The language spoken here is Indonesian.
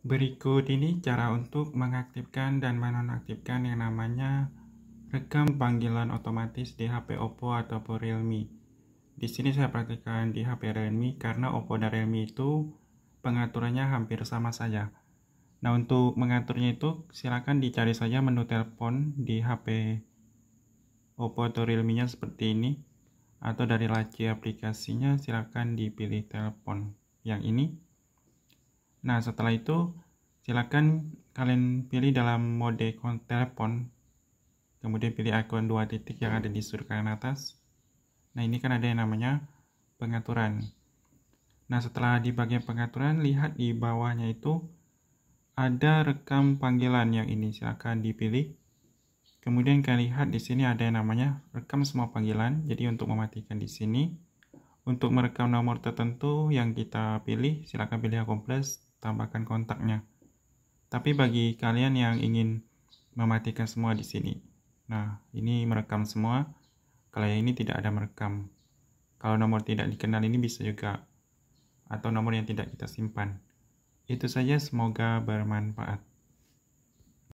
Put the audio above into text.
Berikut ini cara untuk mengaktifkan dan menonaktifkan yang namanya rekam panggilan otomatis di HP Oppo ataupun Realme. Di sini saya praktikkan di HP Realme karena Oppo dan Realme itu pengaturannya hampir sama saja. Nah untuk mengaturnya itu silakan dicari saja menu telepon di HP Oppo atau Realme-nya seperti ini atau dari laci aplikasinya silakan dipilih telepon yang ini Nah, setelah itu silakan kalian pilih dalam mode telepon. Kemudian pilih ikon dua titik yang ada di sudut kanan atas. Nah, ini kan ada yang namanya pengaturan. Nah, setelah di bagian pengaturan, lihat di bawahnya itu ada rekam panggilan yang ini. Silakan dipilih. Kemudian kalian lihat di sini ada yang namanya rekam semua panggilan. Jadi untuk mematikan di sini, untuk merekam nomor tertentu yang kita pilih, silakan pilih akun plus tambahkan kontaknya. Tapi bagi kalian yang ingin mematikan semua di sini. Nah, ini merekam semua. Kalau yang ini tidak ada merekam. Kalau nomor tidak dikenal ini bisa juga atau nomor yang tidak kita simpan. Itu saja semoga bermanfaat.